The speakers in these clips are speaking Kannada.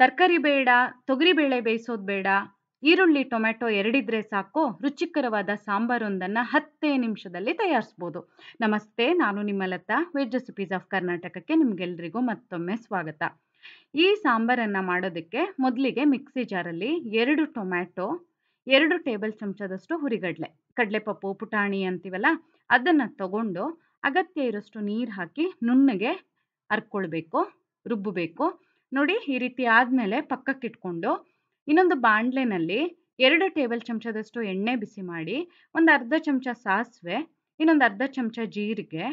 ತರಕಾರಿ ಬೇಡ ತೊಗರಿಬೇಳೆ ಬೇಯಿಸೋದು ಬೇಡ ಈರುಳ್ಳಿ ಟೊಮೆಟೊ ಎರಡಿದ್ರೆ ಸಾಕು ರುಚಿಕರವಾದ ಸಾಂಬಾರೊಂದನ್ನು ಹತ್ತೇ ನಿಮಿಷದಲ್ಲಿ ತಯಾರಿಸ್ಬೋದು ನಮಸ್ತೆ ನಾನು ನಿಮ್ಮ ಲತಾ ವೆಜ್ ರೆಸಿಪೀಸ್ ಆಫ್ ಕರ್ನಾಟಕಕ್ಕೆ ನಿಮಗೆಲ್ಲರಿಗೂ ಮತ್ತೊಮ್ಮೆ ಸ್ವಾಗತ ಈ ಸಾಂಬಾರನ್ನು ಮಾಡೋದಕ್ಕೆ ಮೊದಲಿಗೆ ಮಿಕ್ಸಿ ಜಾರಲ್ಲಿ ಎರಡು ಟೊಮ್ಯಾಟೊ ಎರಡು ಟೇಬಲ್ ಚಮಚದಷ್ಟು ಹುರಿಗಡಲೆ ಕಡಲೆಪಪ್ಪು ಪುಟಾಣಿ ಅಂತೀವಲ್ಲ ಅದನ್ನು ತಗೊಂಡು ಅಗತ್ಯ ಇರೋಷ್ಟು ನೀರು ಹಾಕಿ ನುಣ್ಣಗೆ ಅರ್ಕೊಳ್ಬೇಕು ರುಬ್ಬಬೇಕು ನೋಡಿ ಈ ರೀತಿ ಆದಮೇಲೆ ಪಕ್ಕಕ್ಕೆ ಇಟ್ಕೊಂಡು ಇನ್ನೊಂದು ಬಾಣಲೆನಲ್ಲಿ ಎರಡು ಟೇಬಲ್ ಚಮಚದಷ್ಟು ಎಣ್ಣೆ ಬಿಸಿ ಮಾಡಿ ಒಂದು ಅರ್ಧ ಚಮಚ ಸಾಸಿವೆ ಇನ್ನೊಂದು ಅರ್ಧ ಚಮಚ ಜೀರಿಗೆ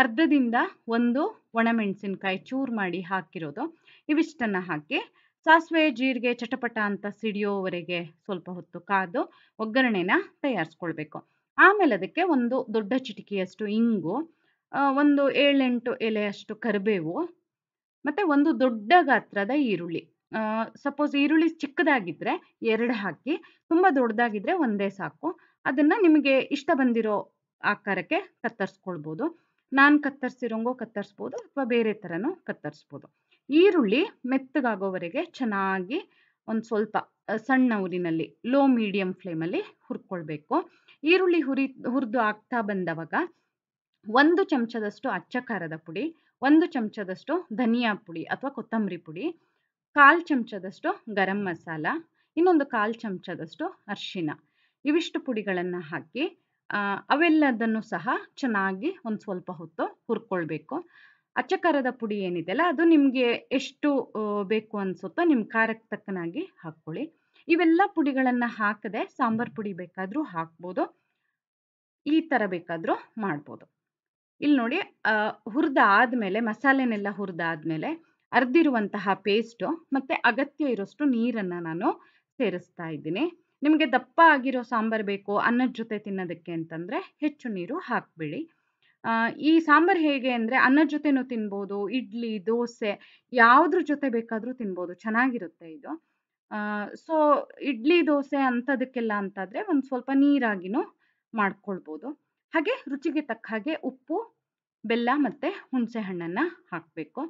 ಅರ್ಧದಿಂದ ಒಂದು ಒಣಮೆಣಸಿನ್ಕಾಯಿ ಚೂರು ಮಾಡಿ ಹಾಕಿರೋದು ಇವಿಷ್ಟನ್ನು ಹಾಕಿ ಸಾಸಿವೆ ಜೀರಿಗೆ ಚಟಪಟ ಅಂತ ಸಿಡಿಯೋವರೆಗೆ ಸ್ವಲ್ಪ ಹೊತ್ತು ಕಾದು ಒಗ್ಗರಣೆನ ತಯಾರಿಸ್ಕೊಳ್ಬೇಕು ಆಮೇಲೆ ಅದಕ್ಕೆ ಒಂದು ದೊಡ್ಡ ಚಿಟಿಕೆಯಷ್ಟು ಇಂಗು ಒಂದು ಏಳೆಂಟು ಎಲೆಯಷ್ಟು ಕರಿಬೇವು ಮತ್ತೆ ಒಂದು ದೊಡ್ಡ ಗಾತ್ರದ ಈರುಳ್ಳಿ ಸಪೋಸ್ ಈರುಳ್ಳಿ ಚಿಕ್ಕದಾಗಿದ್ರೆ ಎರಡು ಹಾಕಿ ತುಂಬ ದೊಡ್ಡದಾಗಿದ್ರೆ ಒಂದೇ ಸಾಕು ಅದನ್ನ ನಿಮಗೆ ಇಷ್ಟ ಬಂದಿರೋ ಆಕಾರಕ್ಕೆ ಕತ್ತರಿಸ್ಕೊಳ್ಬೋದು ನಾನು ಕತ್ತರಿಸಿರೋಂಗೋ ಕತ್ತರಿಸ್ಬೋದು ಅಥವಾ ಬೇರೆ ಥರನೂ ಕತ್ತರಿಸ್ಬೋದು ಈರುಳ್ಳಿ ಮೆತ್ತಗಾಗೋವರೆಗೆ ಚೆನ್ನಾಗಿ ಒಂದು ಸ್ವಲ್ಪ ಸಣ್ಣ ಊರಿನಲ್ಲಿ ಲೋ ಮೀಡಿಯಂ ಫ್ಲೇಮಲ್ಲಿ ಹುರ್ಕೊಳ್ಬೇಕು ಈರುಳ್ಳಿ ಹುರಿ ಹುರಿದು ಆಗ್ತಾ ಬಂದವಾಗ ಒಂದು ಚಮಚದಷ್ಟು ಅಚ್ಚ ಪುಡಿ ಒಂದು ಚಮಚದಷ್ಟು ಧನಿಯಾ ಪುಡಿ ಅಥವಾ ಕೊತ್ತಂಬರಿ ಪುಡಿ ಕಾಲು ಚಮಚದಷ್ಟು ಗರಂ ಮಸಾಲ ಇನ್ನೊಂದು ಕಾಲು ಚಮಚದಷ್ಟು ಅರ್ಶಿನ ಇವಿಷ್ಟು ಪುಡಿಗಳನ್ನು ಹಾಕಿ ಅವೆಲ್ಲದನ್ನು ಸಹ ಚೆನ್ನಾಗಿ ಒಂದು ಸ್ವಲ್ಪ ಹೊತ್ತು ಹುರ್ಕೊಳ್ಬೇಕು ಅಚ್ಚ ಖಾರದ ಪುಡಿ ಏನಿದೆಯಲ್ಲ ಅದು ನಿಮಗೆ ಎಷ್ಟು ಬೇಕು ಅನಿಸುತ್ತೋ ನಿಮ್ಮ ಖಾರಕ್ಕೆ ತಕ್ಕನಾಗಿ ಹಾಕ್ಕೊಳ್ಳಿ ಇವೆಲ್ಲ ಪುಡಿಗಳನ್ನು ಹಾಕದೆ ಸಾಂಬಾರು ಪುಡಿ ಬೇಕಾದರೂ ಹಾಕ್ಬೋದು ಈ ಥರ ಬೇಕಾದರೂ ಮಾಡ್ಬೋದು ಇಲ್ಲಿ ನೋಡಿ ಹುರಿದ ಆದಮೇಲೆ ಮಸಾಲೆನೆಲ್ಲ ಹುರಿದಾದ್ಮೇಲೆ ಅರ್ದಿರುವಂತಹ ಪೇಸ್ಟು ಮತ್ತು ಅಗತ್ಯ ಇರೋಷ್ಟು ನೀರನ್ನು ನಾನು ಸೇರಿಸ್ತಾ ಇದ್ದೀನಿ ನಿಮಗೆ ದಪ್ಪ ಆಗಿರೋ ಸಾಂಬಾರು ಬೇಕು ಅನ್ನದ ಜೊತೆ ತಿನ್ನೋದಕ್ಕೆ ಅಂತಂದರೆ ಹೆಚ್ಚು ನೀರು ಹಾಕ್ಬಿಡಿ ಈ ಸಾಂಬಾರು ಹೇಗೆ ಅಂದರೆ ಅನ್ನದ ಜೊತೆನೂ ತಿನ್ಬೋದು ಇಡ್ಲಿ ದೋಸೆ ಯಾವುದ್ರ ಜೊತೆ ಬೇಕಾದರೂ ತಿನ್ಬೋದು ಚೆನ್ನಾಗಿರುತ್ತೆ ಇದು ಸೊ ಇಡ್ಲಿ ದೋಸೆ ಅಂಥದಕ್ಕೆಲ್ಲ ಅಂತಾದರೆ ಒಂದು ಸ್ವಲ್ಪ ನೀರಾಗಿನೂ ಮಾಡ್ಕೊಳ್ಬೋದು ಹಾಗೆ ರುಚಿಗೆ ತಕ್ಕ ಹಾಗೆ ಉಪ್ಪು ಬೆಲ್ಲ ಮತ್ತೆ ಹುಣಸೆ ಹಣ್ಣನ್ನ ಹಾಕಬೇಕು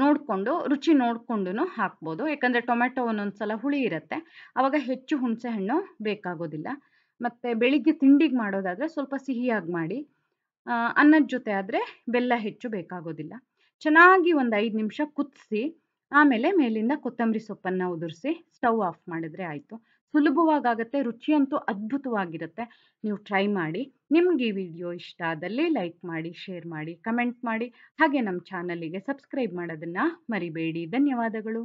ನೋಡ್ಕೊಂಡು ರುಚಿ ನೋಡ್ಕೊಂಡು ಹಾಕ್ಬೋದು ಯಾಕಂದ್ರೆ ಟೊಮೆಟೊ ಒಂದೊಂದ್ಸಲ ಸಲ ಹುಳಿ ಇರುತ್ತೆ ಅವಾಗ ಹೆಚ್ಚು ಹುಣಸೆ ಹಣ್ಣು ಬೇಕಾಗೋದಿಲ್ಲ ಮತ್ತೆ ಬೆಳಿಗ್ಗೆ ತಿಂಡಿಗೆ ಮಾಡೋದಾದ್ರೆ ಸ್ವಲ್ಪ ಸಿಹಿಯಾಗಿ ಮಾಡಿ ಅನ್ನದ ಜೊತೆ ಆದ್ರೆ ಬೆಲ್ಲ ಹೆಚ್ಚು ಬೇಕಾಗೋದಿಲ್ಲ ಚೆನ್ನಾಗಿ ಒಂದು ಐದು ನಿಮಿಷ ಕುದಿಸಿ ಆಮೇಲೆ ಮೇಲಿಂದ ಕೊತ್ತಂಬರಿ ಸೊಪ್ಪನ್ನು ಉದುರಿಸಿ ಸ್ಟವ್ ಆಫ್ ಮಾಡಿದ್ರೆ ಆಯಿತು ಸುಲಭವಾಗುತ್ತೆ ರುಚಿಯಂತೂ ಅದ್ಭುತವಾಗಿರುತ್ತೆ ನೀವು ಟ್ರೈ ಮಾಡಿ ನಿಮ್ಗೆ ಈ ವಿಡಿಯೋ ಇಷ್ಟ ಆದಲ್ಲಿ ಲೈಕ್ ಮಾಡಿ ಶೇರ್ ಮಾಡಿ ಕಮೆಂಟ್ ಮಾಡಿ ಹಾಗೆ ನಮ್ಮ ಚಾನಲಿಗೆ ಸಬ್ಸ್ಕ್ರೈಬ್ ಮಾಡೋದನ್ನು ಮರಿಬೇಡಿ ಧನ್ಯವಾದಗಳು